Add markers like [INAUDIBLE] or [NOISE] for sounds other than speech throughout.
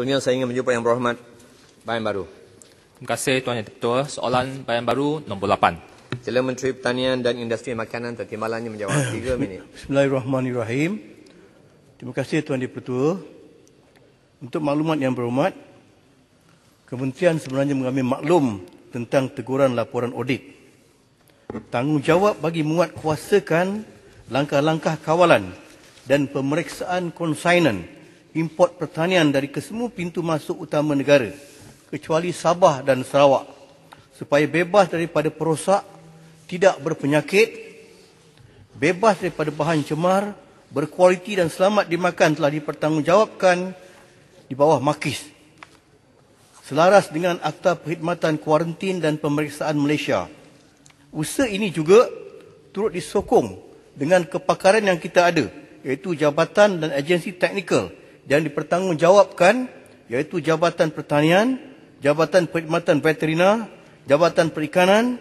Sebenarnya saya ingin menjumpa yang berhormat Bayan Baru. Terima kasih Tuan Yang Ketua. Soalan Bayan Baru nombor 8. Sila Menteri Pertanian dan Industri Makanan tertimbalannya menjawab 3 [COUGHS] minit. Bismillahirrahmanirrahim. Terima kasih Tuan Yang Ketua. Untuk maklumat yang berhormat, Kementerian sebenarnya mengambil maklum tentang teguran laporan audit. Tanggungjawab bagi menguatkuasakan langkah-langkah kawalan dan pemeriksaan konsignan import pertanian dari kesemua pintu masuk utama negara kecuali Sabah dan Sarawak supaya bebas daripada perosak, tidak berpenyakit, bebas daripada bahan cemar, berkualiti dan selamat dimakan telah dipertanggungjawabkan di bawah makis. Selaras dengan Akta Perkhidmatan Kuarantin dan Pemeriksaan Malaysia. Usaha ini juga turut disokong dengan kepakaran yang kita ada iaitu Jabatan dan Agensi Teknikal dan dipertanggungjawabkan iaitu Jabatan Pertanian, Jabatan Perkhidmatan Veterina, Jabatan Perikanan,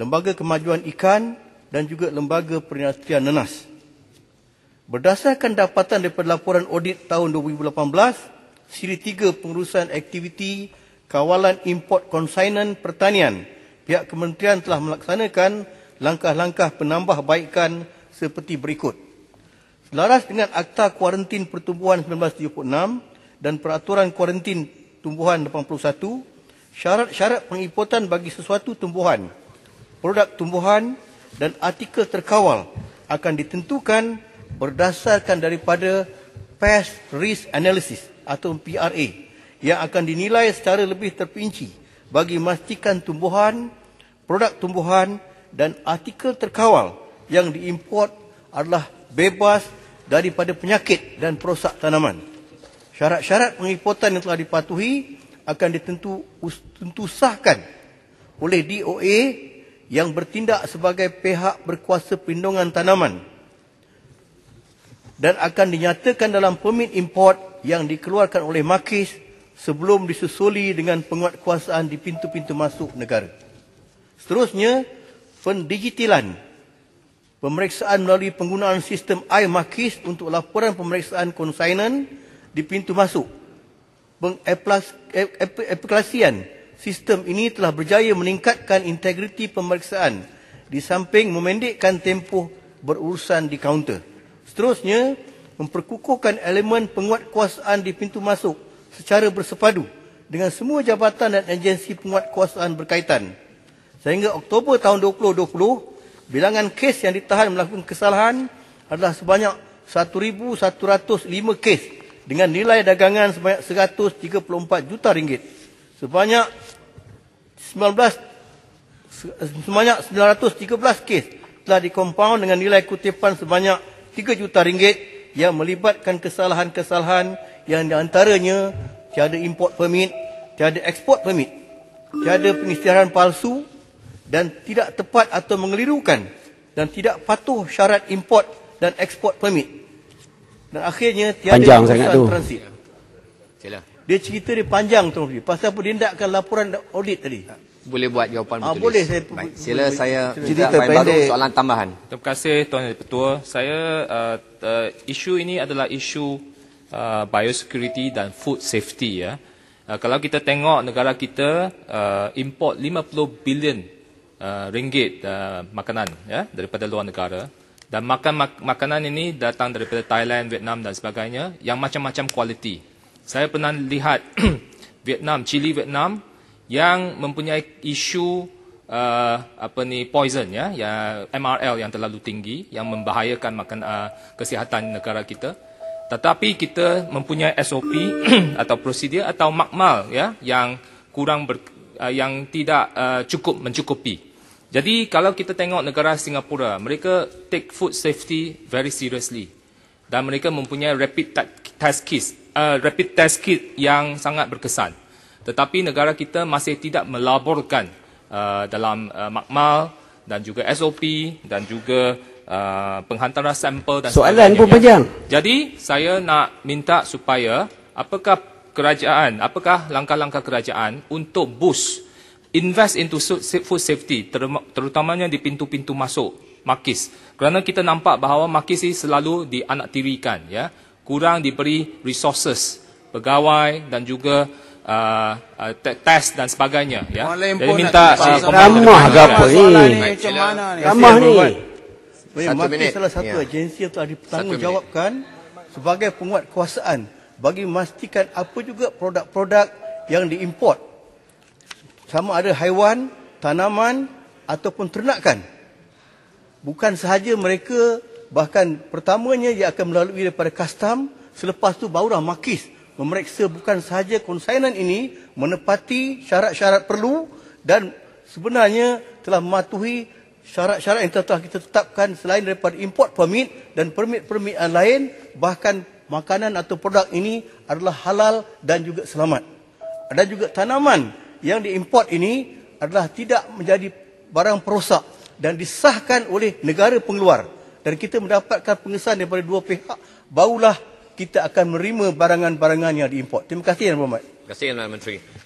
Lembaga Kemajuan Ikan dan juga Lembaga Perinatian Nenas. Berdasarkan dapatan daripada laporan audit tahun 2018, siri tiga pengurusan aktiviti kawalan import konsainan pertanian, pihak kementerian telah melaksanakan langkah-langkah penambahbaikan seperti berikut. 1. Selaras dengan Akta Kuarantin Pertumbuhan 1976 dan Peraturan Kuarantin Tumbuhan 81, syarat-syarat pengimportan bagi sesuatu tumbuhan, produk tumbuhan dan artikel terkawal akan ditentukan berdasarkan daripada Pest Risk Analysis atau PRA yang akan dinilai secara lebih terpinci bagi memastikan tumbuhan, produk tumbuhan dan artikel terkawal yang diimport adalah bebas daripada penyakit dan perosak tanaman. Syarat-syarat pengimportan yang telah dipatuhi akan ditentu tentu sahkan oleh DOA yang bertindak sebagai pihak berkuasa perlindungan tanaman dan akan dinyatakan dalam permit import yang dikeluarkan oleh MAKIS sebelum disusuli dengan penguatkuasaan di pintu-pintu masuk negara. Seterusnya, pendigitalan pemeriksaan melalui penggunaan sistem makis untuk laporan pemeriksaan konsainan di pintu masuk. Pengaplikasian sistem ini telah berjaya meningkatkan integriti pemeriksaan di samping memendekkan tempoh berurusan di kaunter. Seterusnya, memperkukuhkan elemen penguatkuasaan di pintu masuk secara bersepadu dengan semua jabatan dan agensi penguatkuasaan berkaitan. Sehingga Oktober tahun 2020, Bilangan kes yang ditahan melakukan kesalahan adalah sebanyak 1,105 kes dengan nilai dagangan sebanyak 134 juta ringgit. Sebanyak 19 sebanyak 913 kes telah dikompaun dengan nilai kutipan sebanyak 3 juta ringgit yang melibatkan kesalahan-kesalahan yang antaranya tiada import permit, tiada export permit, tiada pengisytiharan palsu, dan tidak tepat atau mengelirukan dan tidak patuh syarat import dan export permit. Dan akhirnya tiada panjang sangat tu. Dia cerita dia panjang tu. Pasal apa dia hendakkan laporan audit tadi? Boleh buat jawapan ha, boleh saya Baik, sila boleh, saya cerita pendek soalan tambahan. Terima kasih Tuan Yang Pertua. Saya uh, uh, isu ini adalah isu uh, biosecurity dan food safety ya. Uh, kalau kita tengok negara kita uh, import 50 bilion uh, ringgit uh, makanan ya daripada luar negara dan makan mak- makanan ini datang daripada Thailand, Vietnam dan sebagainya yang macam-macam kualiti. Saya pernah lihat [CLEARS THROAT] Vietnam, Chili Vietnam yang mempunyai isu uh, apa ni poison ya, ya MRL yang terlalu tinggi yang membahayakan makan uh, kesihatan negara kita. Tetapi kita mempunyai SOP [CLEARS THROAT] atau prosedur atau makmal ya yang kurang ber, uh, yang tidak uh, cukup mencukupi. Jadi kalau kita tengok negara Singapura, mereka take food safety very seriously dan mereka mempunyai rapid test kit, uh, eh, rapid test kit yang sangat berkesan. Tetapi negara kita masih tidak melaburkan uh, dalam uh, makmal dan juga SOP dan juga uh, penghantaran sampel dan soalan pun panjang. Jadi saya nak minta supaya apakah kerajaan, apakah langkah-langkah kerajaan untuk boost invest into food safety terutamanya di pintu-pintu masuk makis kerana kita nampak bahawa makis ini selalu tirikan, ya kurang diberi resources pegawai dan juga uh, uh, test dan sebagainya ya jadi minta ramah apa ni ramah ni Makis salah satu ya. agensi yang telah dipertanggungjawabkan sebagai penguat kuasaan bagi memastikan apa juga produk-produk yang diimport sama ada haiwan, tanaman ataupun ternakan. Bukan sahaja mereka bahkan pertamanya ia akan melalui daripada kastam selepas tu barulah makis memeriksa bukan sahaja konsainan ini menepati syarat-syarat perlu dan sebenarnya telah mematuhi syarat-syarat yang telah kita tetapkan selain daripada import permit dan permit-permit lain bahkan makanan atau produk ini adalah halal dan juga selamat. Ada juga tanaman yang diimport ini adalah tidak menjadi barang perosak dan disahkan oleh negara pengeluar dan kita mendapatkan pengesahan daripada dua pihak barulah kita akan menerima barangan-barangan yang diimport. Terima kasih Yang Berhormat. Terima kasih Yang Menteri.